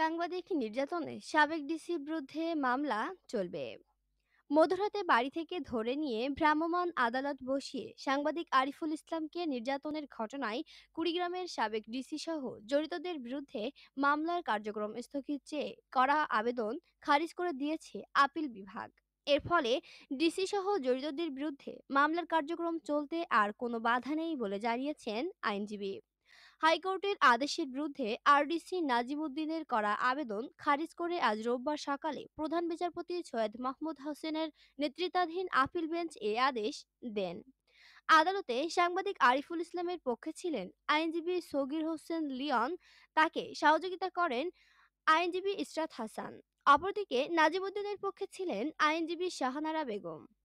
সাংবাদিক নির্যাতনে সাবেক ডিসির বিরুদ্ধে মামলা চলবে মধ্যরাতে বাড়ি থেকে ধরে নিয়ে ভ্রাম্যমাণ আদালত বসিয়ে সাংবাদিক আরিফুল ইসলামকে নির্যাতনের ঘটনায় কুড়িগ্রামের সাবেক ডিসি সহ জড়িতদের বিরুদ্ধে মামলার কার্যক্রম স্থগিত চেয়ে করা আবেদন খারিজ করে দিয়েছে আপিল বিভাগ এর ফলে ডিসি সহ জড়িতদের বিরুদ্ধে মামলার কার্যক্রম চলতে আর কোনো বাধা নেই বলে জানিয়েছেন আইনজীবী হাইকোর্টের আদেশের বিরুদ্ধে আরডিসি নাজিমুদ্দিনের করা আবেদন খারিজ করে আজ রোববার সকালে প্রধান বিচারপতি সৈয়দ মাহমুদ হোসেনের নেতৃত্বাধীন আপিল বেঞ্চ এ আদেশ দেন আদালতে সাংবাদিক আরিফুল ইসলামের পক্ষে ছিলেন আইনজীবী সগির হোসেন লিয়ন তাকে সহযোগিতা করেন আইনজীবী ইসরাত হাসান অপরদিকে নাজিমুদ্দিনের পক্ষে ছিলেন আইনজীবী শাহানারা বেগম